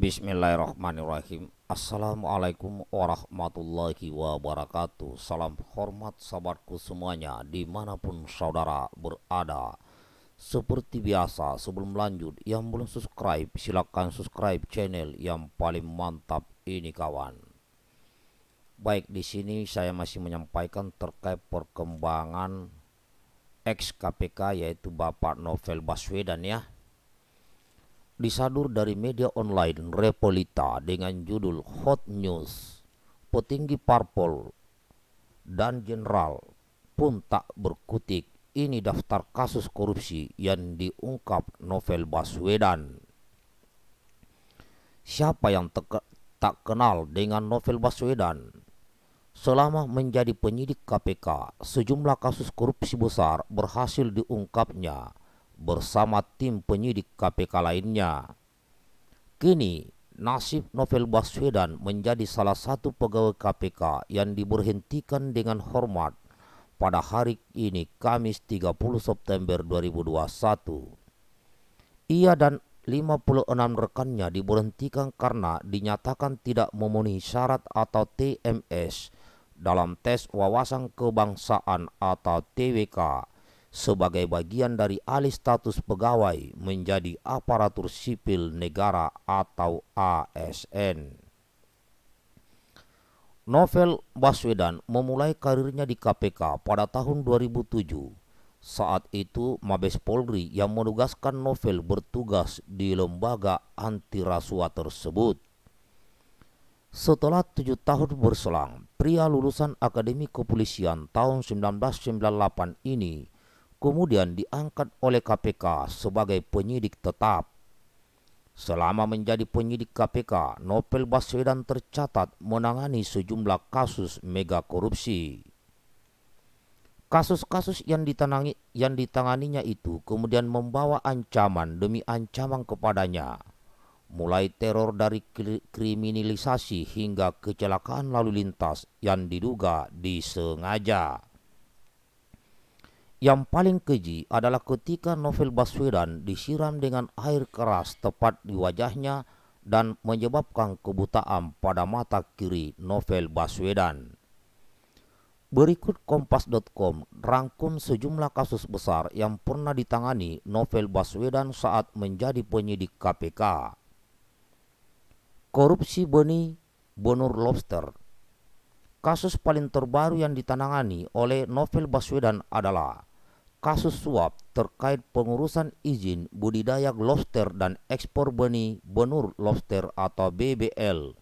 Bismillahirrahmanirrahim Assalamualaikum warahmatullahi wabarakatuh Salam hormat sahabatku semuanya Dimanapun saudara berada Seperti biasa sebelum lanjut Yang belum subscribe silahkan subscribe channel yang paling mantap ini kawan Baik di sini saya masih menyampaikan terkait perkembangan ex KPK yaitu Bapak Novel Baswedan ya disadur dari media online Repolita dengan judul Hot News. Petinggi Parpol dan Jenderal pun tak berkutik. Ini daftar kasus korupsi yang diungkap Novel Baswedan. Siapa yang teka, tak kenal dengan Novel Baswedan? Selama menjadi penyidik KPK, sejumlah kasus korupsi besar berhasil diungkapnya bersama tim penyidik KPK lainnya. Kini, nasib Novel Baswedan menjadi salah satu pegawai KPK yang diberhentikan dengan hormat pada hari ini Kamis 30 September 2021. Ia dan 56 rekannya diberhentikan karena dinyatakan tidak memenuhi syarat atau TMS dalam tes wawasan kebangsaan atau TWK sebagai bagian dari alih status pegawai menjadi aparatur sipil negara atau ASN. Novel Baswedan memulai karirnya di KPK pada tahun 2007. Saat itu Mabes Polri yang menugaskan Novel bertugas di lembaga anti rasuah tersebut. Setelah tujuh tahun berselang, pria lulusan Akademi Kepolisian tahun 1998 ini kemudian diangkat oleh KPK sebagai penyidik tetap. Selama menjadi penyidik KPK, Novel Baswedan tercatat menangani sejumlah kasus mega korupsi. Kasus-kasus yang, ditangani, yang ditanganinya itu kemudian membawa ancaman demi ancaman kepadanya, mulai teror dari kriminalisasi hingga kecelakaan lalu lintas yang diduga disengaja. Yang paling keji adalah ketika Novel Baswedan disiram dengan air keras tepat di wajahnya dan menyebabkan kebutaan pada mata kiri Novel Baswedan. Berikut kompas.com rangkum sejumlah kasus besar yang pernah ditangani Novel Baswedan saat menjadi penyidik KPK. Korupsi benih Bonur Lobster Kasus paling terbaru yang ditangani oleh Novel Baswedan adalah kasus suap terkait pengurusan izin budidaya lobster dan ekspor benih benur lobster atau BBL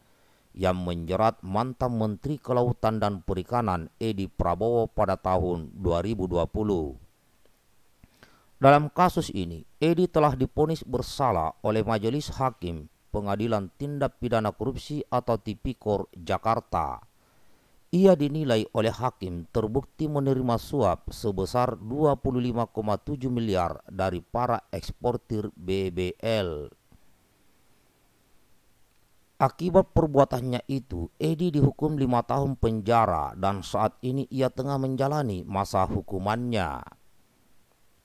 yang menjerat mantan Menteri Kelautan dan Perikanan Edi Prabowo pada tahun 2020. Dalam kasus ini, Edi telah diponis bersalah oleh Majelis Hakim Pengadilan Tindak Pidana Korupsi atau Tipikor Jakarta ia dinilai oleh hakim terbukti menerima suap sebesar 25,7 miliar dari para eksportir BBL. Akibat perbuatannya itu, Edi dihukum lima tahun penjara dan saat ini ia tengah menjalani masa hukumannya.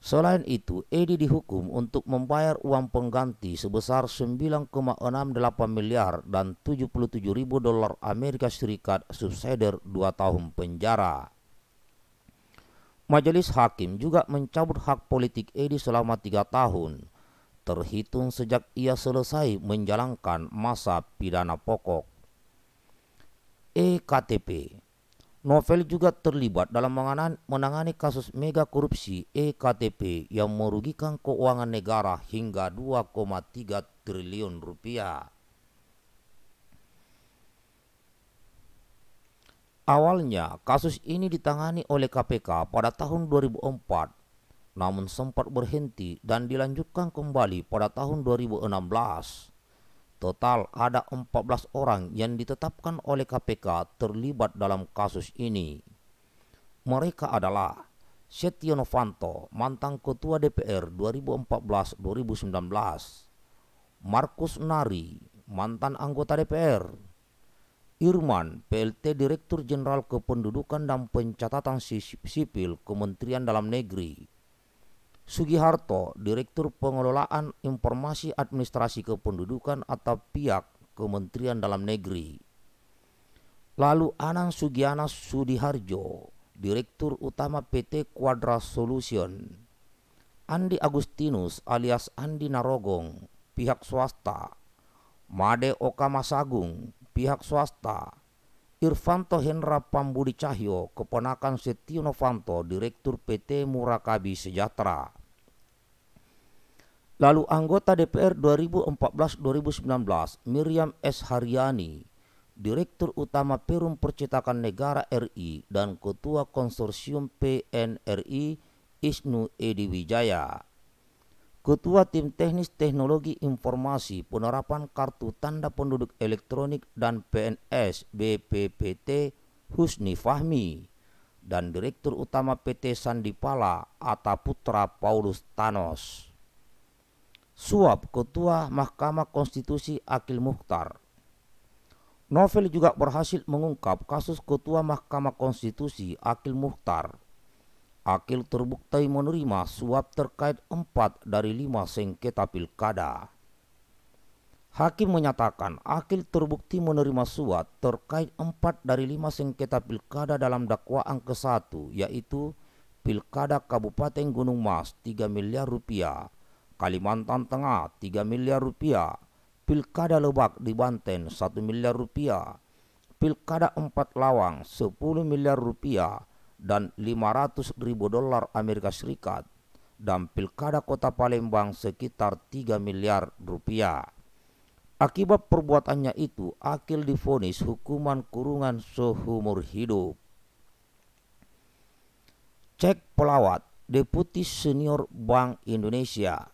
Selain itu, Edi dihukum untuk membayar uang pengganti sebesar 9,68 miliar dan 77 ribu dolar Amerika Serikat subsider 2 tahun penjara. Majelis Hakim juga mencabut hak politik Edi selama 3 tahun, terhitung sejak ia selesai menjalankan masa pidana pokok. EKTP Novel juga terlibat dalam menangani kasus mega korupsi EKTP yang merugikan keuangan negara hingga 2,3 triliun rupiah. Awalnya, kasus ini ditangani oleh KPK pada tahun 2004, namun sempat berhenti dan dilanjutkan kembali pada tahun 2016. Total ada 14 orang yang ditetapkan oleh KPK terlibat dalam kasus ini. Mereka adalah Setio Novanto, mantan Ketua DPR 2014-2019, Markus Nari, mantan anggota DPR, Irman, PLT Direktur Jenderal Kependudukan dan Pencatatan Sipil Kementerian Dalam Negeri, Sugiharto, Direktur Pengelolaan Informasi Administrasi Kependudukan atau Pihak Kementerian Dalam Negeri. Lalu Anang Sugiana Sudiharjo, Direktur Utama PT Quadra Solution. Andi Agustinus alias Andi Narogong, pihak swasta. Made Okamasagung, pihak swasta. Irfanto Hendra Pambudi Cahyo, keponakan Setio Novanto, Direktur PT Murakabi Sejahtera. Lalu anggota DPR 2014-2019 Miriam S. Haryani, Direktur Utama Perum Percetakan Negara RI dan Ketua Konsorsium PNRI Isnu Edi Wijaya. Ketua Tim Teknis Teknologi Informasi Penerapan Kartu Tanda Penduduk Elektronik dan PNS BPPT Husni Fahmi dan Direktur Utama PT Sandipala Ata Putra Paulus Thanos. Suap Ketua Mahkamah Konstitusi Akil Mukhtar. Novel juga berhasil mengungkap kasus Ketua Mahkamah Konstitusi Akil Mukhtar Akil terbukti menerima suap terkait empat dari lima sengketa pilkada. Hakim menyatakan Akil terbukti menerima suap terkait empat dari lima sengketa pilkada dalam dakwaan ke-1 yaitu Pilkada Kabupaten Gunung Mas 3 miliar rupiah, Kalimantan Tengah 3 miliar rupiah, Pilkada Lebak di Banten 1 miliar rupiah, Pilkada Empat Lawang 10 miliar rupiah, dan 500 ribu dolar Amerika Serikat dan pilkada kota Palembang sekitar 3 miliar rupiah. Akibat perbuatannya itu, Akil difonis hukuman kurungan seumur hidup. Cek pelawat, Deputi Senior Bank Indonesia.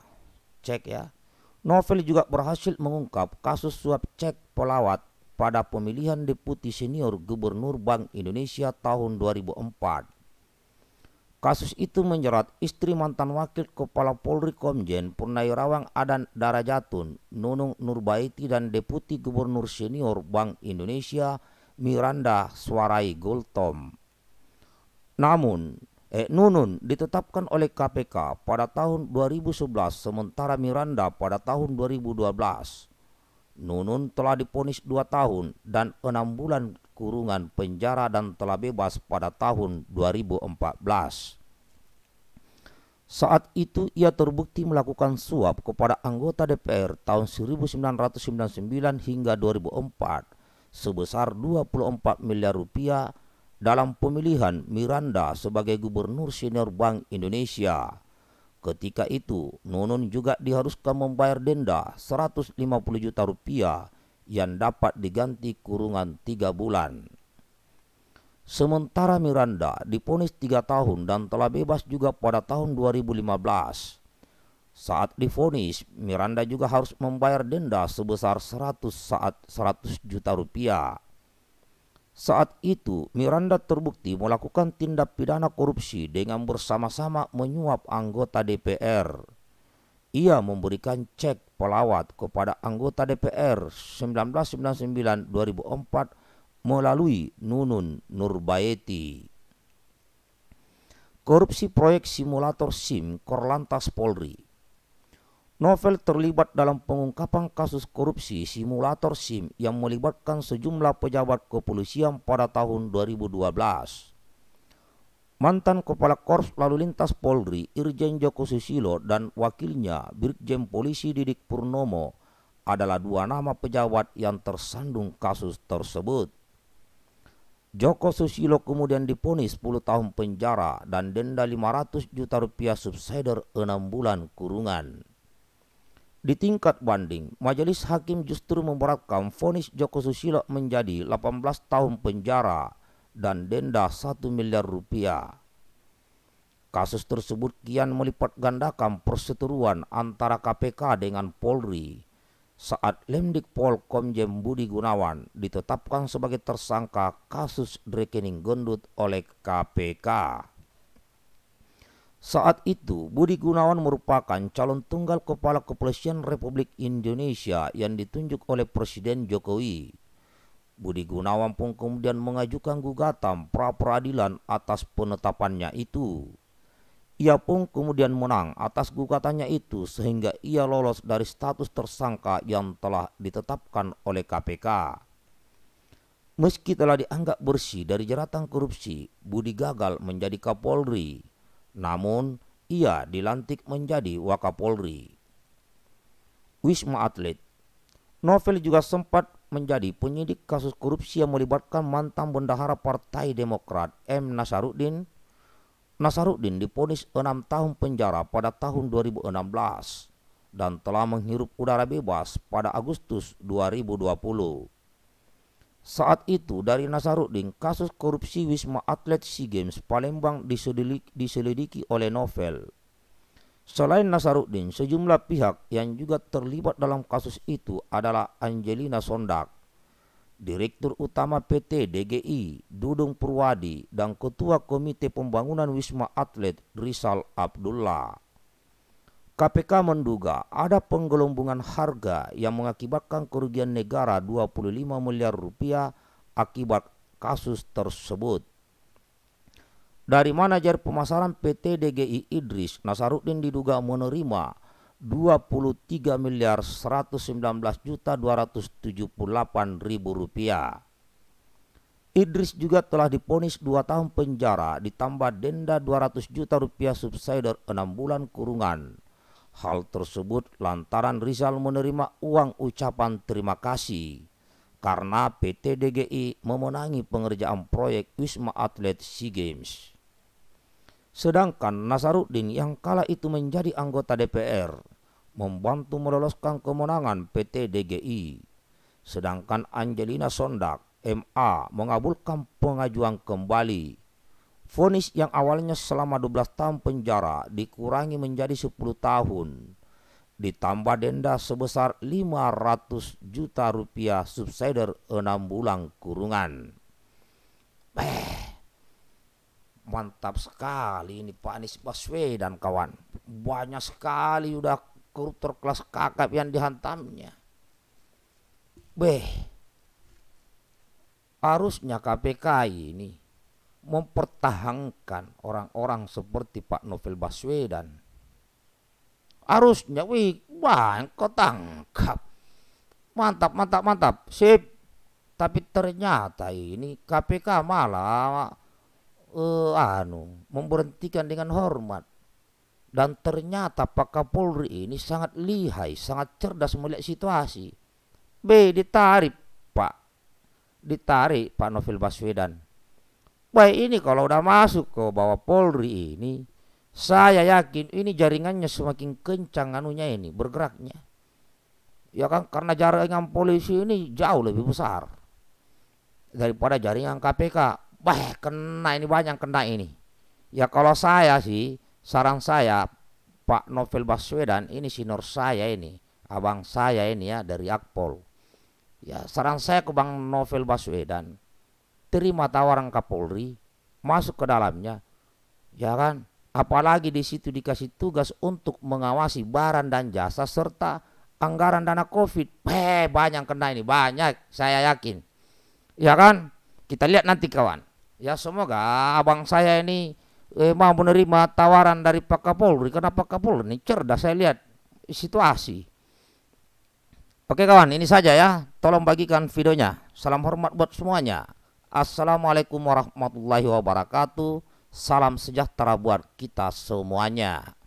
Cek ya. Novel juga berhasil mengungkap kasus suap cek pelawat pada pemilihan Deputi Senior Gubernur Bank Indonesia tahun 2004. Kasus itu menjerat istri mantan wakil kepala Polri Komjen Purnawirawan Adan Darajatun, Nunung Nurbaiti dan Deputi Gubernur Senior Bank Indonesia Miranda Suarai Gultom. Namun, eh, Nunun ditetapkan oleh KPK pada tahun 2011 sementara Miranda pada tahun 2012. Nunun telah diponis dua tahun dan enam bulan kurungan penjara dan telah bebas pada tahun 2014. Saat itu ia terbukti melakukan suap kepada anggota DPR tahun 1999 hingga 2004 sebesar 24 miliar rupiah dalam pemilihan Miranda sebagai gubernur senior Bank Indonesia. Ketika itu, Nunun juga diharuskan membayar denda 150 juta rupiah yang dapat diganti kurungan tiga bulan. Sementara Miranda diponis tiga tahun dan telah bebas juga pada tahun 2015. Saat difonis, Miranda juga harus membayar denda sebesar 100 saat 100 juta rupiah. Saat itu Miranda terbukti melakukan tindak pidana korupsi dengan bersama-sama menyuap anggota DPR. Ia memberikan cek pelawat kepada anggota DPR 1999-2004 melalui Nunun Nurbayeti. Korupsi proyek simulator SIM Korlantas Polri Novel terlibat dalam pengungkapan kasus korupsi simulator SIM yang melibatkan sejumlah pejabat kepolisian pada tahun 2012. Mantan Kepala Korps Lalu Lintas Polri Irjen Joko Susilo dan wakilnya Brigjen Polisi Didik Purnomo adalah dua nama pejabat yang tersandung kasus tersebut. Joko Susilo kemudian diponis 10 tahun penjara dan denda 500 juta rupiah subsider 6 bulan kurungan. Di tingkat banding, majelis hakim justru memberatkan vonis Joko Susilo menjadi 18 tahun penjara dan denda 1 miliar rupiah. Kasus tersebut kian melipat gandakan perseteruan antara KPK dengan Polri saat Lemdik Pol Komjen Budi Gunawan ditetapkan sebagai tersangka kasus rekening gendut oleh KPK. Saat itu, Budi Gunawan merupakan calon tunggal kepala kepolisian Republik Indonesia yang ditunjuk oleh Presiden Jokowi. Budi Gunawan pun kemudian mengajukan gugatan pra peradilan atas penetapannya itu. Ia pun kemudian menang atas gugatannya itu sehingga ia lolos dari status tersangka yang telah ditetapkan oleh KPK. Meski telah dianggap bersih dari jeratan korupsi, Budi gagal menjadi Kapolri. Namun, ia dilantik menjadi Wakapolri. Wisma Atlet Novel juga sempat menjadi penyidik kasus korupsi yang melibatkan mantan bendahara Partai Demokrat M. Nasaruddin. Nasaruddin diponis enam tahun penjara pada tahun 2016 dan telah menghirup udara bebas pada Agustus 2020. Saat itu dari Nasaruddin, kasus korupsi Wisma Atlet SEA Games Palembang diselidiki, oleh Novel. Selain Nasaruddin, sejumlah pihak yang juga terlibat dalam kasus itu adalah Angelina Sondak, Direktur Utama PT DGI Dudung Purwadi dan Ketua Komite Pembangunan Wisma Atlet Rizal Abdullah. KPK menduga ada penggelombongan harga yang mengakibatkan kerugian negara 25 miliar rupiah akibat kasus tersebut. Dari manajer pemasaran PT DGI Idris, Nasaruddin diduga menerima 23 miliar 119 juta 278 ribu rupiah. Idris juga telah diponis 2 tahun penjara ditambah denda 200 juta rupiah subsider 6 bulan kurungan Hal tersebut lantaran Rizal menerima uang ucapan terima kasih karena PT DGI memenangi pengerjaan proyek Wisma Atlet SEA Games. Sedangkan Nasaruddin yang kala itu menjadi anggota DPR membantu meloloskan kemenangan PT DGI. Sedangkan Angelina Sondak MA mengabulkan pengajuan kembali Fonis yang awalnya selama 12 tahun penjara dikurangi menjadi 10 tahun. Ditambah denda sebesar 500 juta rupiah subsider 6 bulan kurungan. Beh, mantap sekali ini Pak Anies Baswedan kawan. Banyak sekali udah koruptor kelas kakap yang dihantamnya. Beh, harusnya KPK ini mempertahankan orang-orang seperti Pak Novel Baswedan. Harusnya, wih, bang, kau tangkap. Mantap, mantap, mantap. Sip. Tapi ternyata ini KPK malah uh, anu memberhentikan dengan hormat. Dan ternyata Pak Kapolri ini sangat lihai, sangat cerdas melihat situasi. B ditarik Pak, ditarik Pak Novel Baswedan Baik ini kalau udah masuk ke bawah Polri ini, saya yakin ini jaringannya semakin kencang anunya ini bergeraknya. Ya kan karena jaringan polisi ini jauh lebih besar daripada jaringan KPK. Wah, kena ini banyak kena ini. Ya kalau saya sih saran saya Pak Novel Baswedan ini sinor saya ini, abang saya ini ya dari Akpol. Ya saran saya ke Bang Novel Baswedan terima tawaran Kapolri masuk ke dalamnya ya kan apalagi di situ dikasih tugas untuk mengawasi barang dan jasa serta anggaran dana covid heh banyak kena ini banyak saya yakin ya kan kita lihat nanti kawan ya semoga abang saya ini eh, mau menerima tawaran dari Pak Kapolri karena Pak Kapolri ini cerdas saya lihat situasi Oke kawan, ini saja ya. Tolong bagikan videonya. Salam hormat buat semuanya. Assalamualaikum warahmatullahi wabarakatuh. Salam sejahtera buat kita semuanya.